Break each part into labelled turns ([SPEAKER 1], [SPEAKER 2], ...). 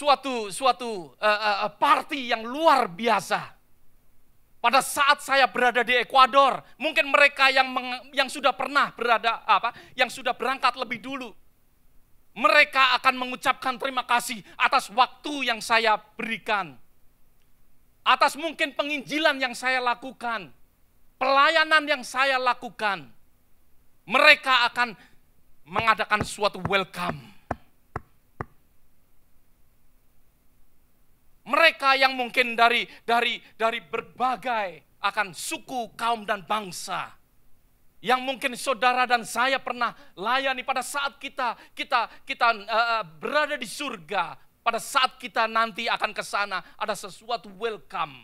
[SPEAKER 1] suatu suatu uh, uh, party yang luar biasa. Pada saat saya berada di Ekuador, mungkin mereka yang meng, yang sudah pernah berada apa, yang sudah berangkat lebih dulu, mereka akan mengucapkan terima kasih atas waktu yang saya berikan, atas mungkin penginjilan yang saya lakukan, pelayanan yang saya lakukan. Mereka akan mengadakan suatu welcome mereka yang mungkin dari dari dari berbagai akan suku, kaum dan bangsa. Yang mungkin saudara dan saya pernah layani pada saat kita kita kita uh, berada di surga, pada saat kita nanti akan ke sana ada sesuatu welcome.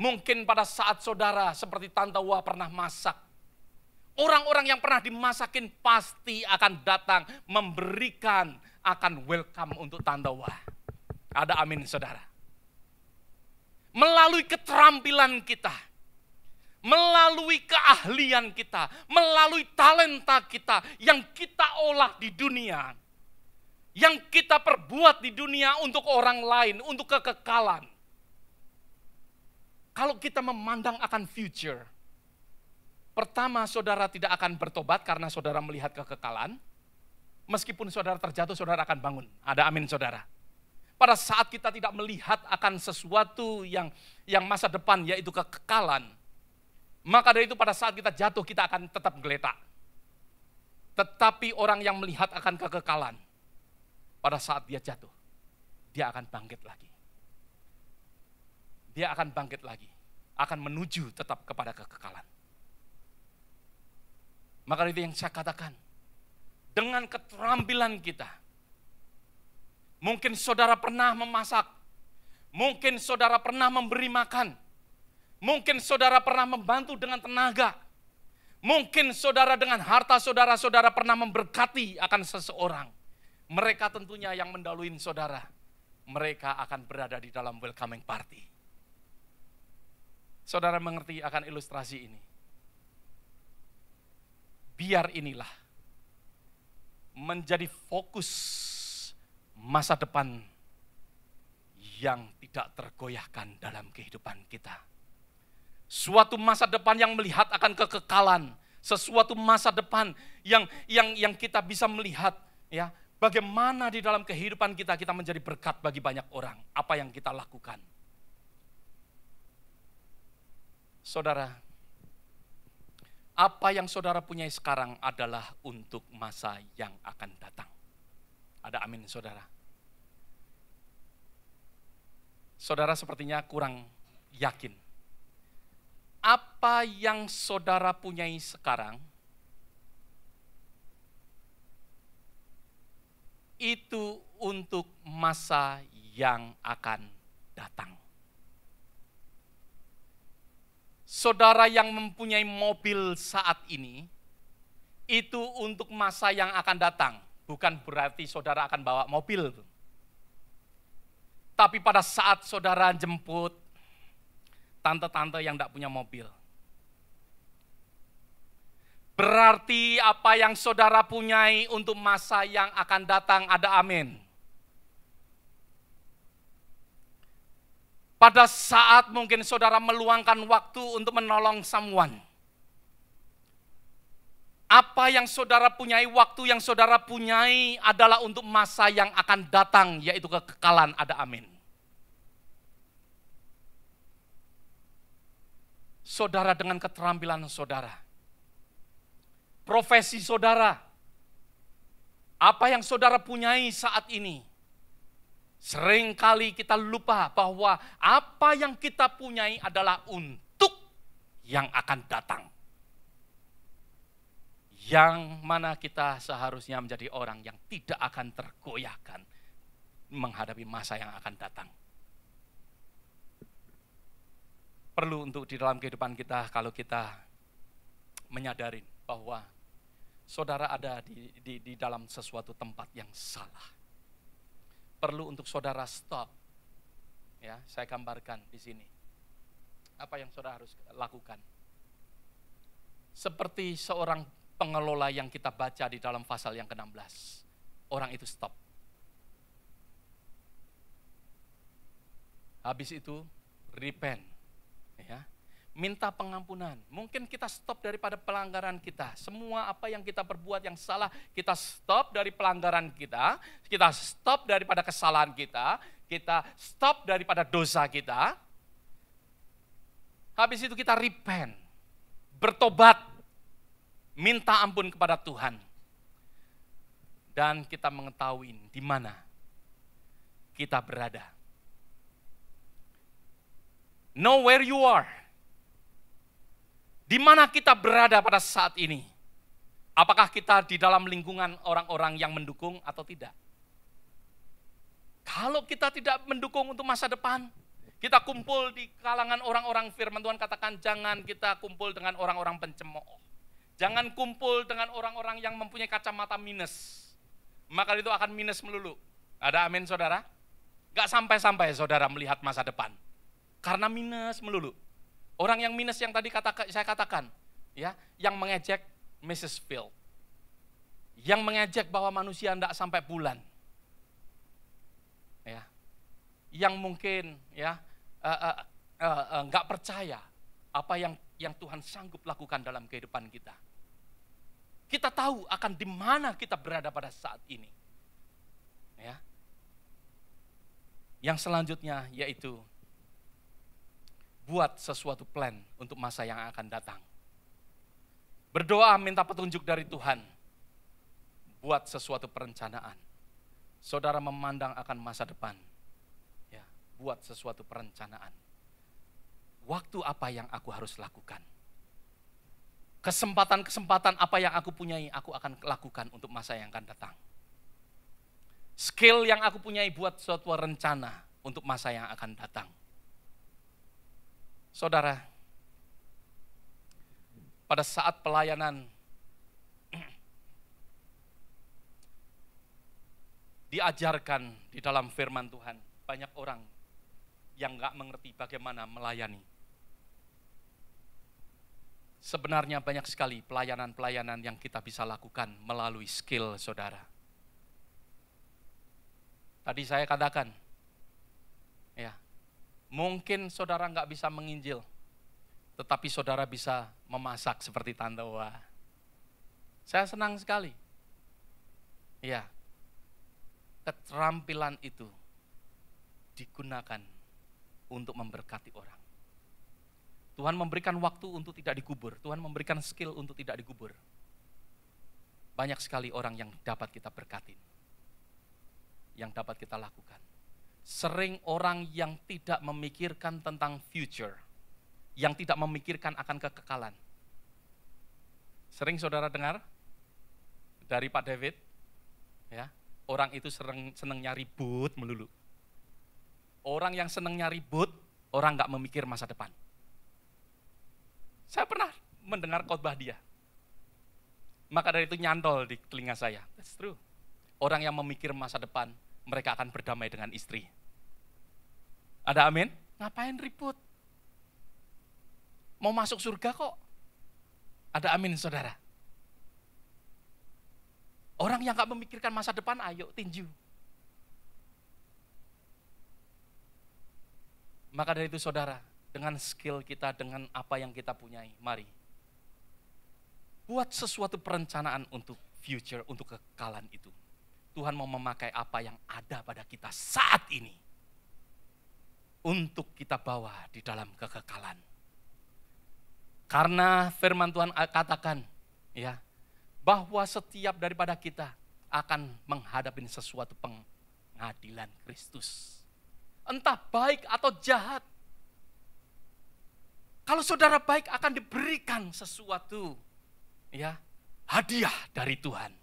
[SPEAKER 1] Mungkin pada saat saudara seperti Tante Wah pernah masak. Orang-orang yang pernah dimasakin pasti akan datang memberikan akan welcome untuk Tante Wah. Ada amin saudara. Melalui keterampilan kita, melalui keahlian kita, melalui talenta kita yang kita olah di dunia, yang kita perbuat di dunia untuk orang lain, untuk kekekalan. Kalau kita memandang akan future, pertama saudara tidak akan bertobat karena saudara melihat kekekalan. Meskipun saudara terjatuh, saudara akan bangun. Ada amin saudara. Pada saat kita tidak melihat akan sesuatu yang yang masa depan yaitu kekekalan, maka dari itu pada saat kita jatuh kita akan tetap geletak. Tetapi orang yang melihat akan kekekalan, pada saat dia jatuh, dia akan bangkit lagi. Dia akan bangkit lagi, akan menuju tetap kepada kekekalan. Maka itu yang saya katakan, dengan keterampilan kita, Mungkin saudara pernah memasak. Mungkin saudara pernah memberi makan. Mungkin saudara pernah membantu dengan tenaga. Mungkin saudara dengan harta saudara-saudara pernah memberkati akan seseorang. Mereka tentunya yang mendahului saudara. Mereka akan berada di dalam welcoming party. Saudara mengerti akan ilustrasi ini. Biar inilah menjadi fokus masa depan yang tidak tergoyahkan dalam kehidupan kita. Suatu masa depan yang melihat akan kekekalan, sesuatu masa depan yang yang yang kita bisa melihat ya, bagaimana di dalam kehidupan kita kita menjadi berkat bagi banyak orang, apa yang kita lakukan. Saudara, apa yang saudara punya sekarang adalah untuk masa yang akan datang. Ada amin, saudara. Saudara sepertinya kurang yakin. Apa yang saudara punyai sekarang, itu untuk masa yang akan datang. Saudara yang mempunyai mobil saat ini, itu untuk masa yang akan datang bukan berarti saudara akan bawa mobil. Tapi pada saat saudara jemput tante-tante yang tidak punya mobil, berarti apa yang saudara punyai untuk masa yang akan datang ada amin. Pada saat mungkin saudara meluangkan waktu untuk menolong someone, apa yang saudara punyai, waktu yang saudara punyai adalah untuk masa yang akan datang, yaitu kekekalan. Ada amin. Saudara dengan keterampilan saudara, profesi saudara, apa yang saudara punyai saat ini, seringkali kita lupa bahwa apa yang kita punyai adalah untuk yang akan datang yang mana kita seharusnya menjadi orang yang tidak akan tergoyahkan menghadapi masa yang akan datang. Perlu untuk di dalam kehidupan kita kalau kita menyadari bahwa saudara ada di, di, di dalam sesuatu tempat yang salah. Perlu untuk saudara stop. Ya, saya gambarkan di sini. Apa yang saudara harus lakukan? Seperti seorang pengelola yang kita baca di dalam pasal yang ke-16. Orang itu stop. Habis itu repent. Ya. Minta pengampunan. Mungkin kita stop daripada pelanggaran kita. Semua apa yang kita perbuat yang salah, kita stop dari pelanggaran kita, kita stop daripada kesalahan kita, kita stop daripada dosa kita. Habis itu kita repent. Bertobat minta ampun kepada Tuhan. Dan kita mengetahui di mana kita berada. Know where you are. Di mana kita berada pada saat ini? Apakah kita di dalam lingkungan orang-orang yang mendukung atau tidak? Kalau kita tidak mendukung untuk masa depan, kita kumpul di kalangan orang-orang firman Tuhan katakan jangan kita kumpul dengan orang-orang pencemooh. Jangan kumpul dengan orang-orang yang mempunyai kacamata minus. Maka itu akan minus melulu. Ada amin saudara? Gak sampai-sampai saudara melihat masa depan. Karena minus melulu. Orang yang minus yang tadi kata, saya katakan, ya, yang mengejek Mrs. Phil. Yang mengejek bahwa manusia tidak sampai bulan. Ya. Yang mungkin ya eh, eh, eh, nggak uh, uh, uh, uh, percaya apa yang yang Tuhan sanggup lakukan dalam kehidupan kita kita tahu akan di mana kita berada pada saat ini. Ya. Yang selanjutnya yaitu buat sesuatu plan untuk masa yang akan datang. Berdoa minta petunjuk dari Tuhan. Buat sesuatu perencanaan. Saudara memandang akan masa depan. Ya, buat sesuatu perencanaan. Waktu apa yang aku harus lakukan? Kesempatan-kesempatan apa yang aku punyai, aku akan lakukan untuk masa yang akan datang. Skill yang aku punyai buat suatu rencana untuk masa yang akan datang. Saudara, pada saat pelayanan diajarkan di dalam firman Tuhan, banyak orang yang gak mengerti bagaimana melayani Sebenarnya banyak sekali pelayanan-pelayanan yang kita bisa lakukan melalui skill saudara. Tadi saya katakan, ya, mungkin saudara nggak bisa menginjil, tetapi saudara bisa memasak seperti Tante Wa. Saya senang sekali. Ya, keterampilan itu digunakan untuk memberkati orang. Tuhan memberikan waktu untuk tidak dikubur. Tuhan memberikan skill untuk tidak dikubur. Banyak sekali orang yang dapat kita berkatin. Yang dapat kita lakukan. Sering orang yang tidak memikirkan tentang future. Yang tidak memikirkan akan kekekalan. Sering saudara dengar dari Pak David, ya orang itu sering, senengnya ribut melulu. Orang yang senengnya ribut, orang nggak memikir masa depan. Saya pernah mendengar khotbah dia. Maka dari itu nyantol di telinga saya. That's true. Orang yang memikir masa depan, mereka akan berdamai dengan istri. Ada amin? Ngapain ribut? Mau masuk surga kok. Ada amin saudara. Orang yang gak memikirkan masa depan, ayo tinju. Maka dari itu saudara, dengan skill kita, dengan apa yang kita punyai. Mari. Buat sesuatu perencanaan untuk future, untuk kekalan itu. Tuhan mau memakai apa yang ada pada kita saat ini. Untuk kita bawa di dalam kekekalan. Karena firman Tuhan katakan, ya, bahwa setiap daripada kita akan menghadapi sesuatu pengadilan Kristus. Entah baik atau jahat, kalau saudara baik akan diberikan sesuatu ya, hadiah dari Tuhan.